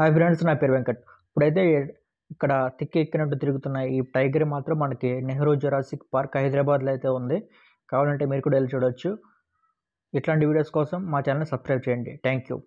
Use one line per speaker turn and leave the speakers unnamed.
hi friends నా పేరు వెంకట్ ఇప్పుడైతే ఇక్కడ తిక్కి ఎక్కినట్టు తిరుగుతున్న ఈ టైగర్ మాత్రం మనకి నెహ్రూ జరాసిక్ పార్క్ హైదరాబాద్లో అయితే ఉంది కావాలంటే మీరు కూడా వెళ్ళి చూడవచ్చు ఇట్లాంటి వీడియోస్ కోసం మా ఛానల్ని సబ్స్క్రైబ్ చేయండి థ్యాంక్ యూ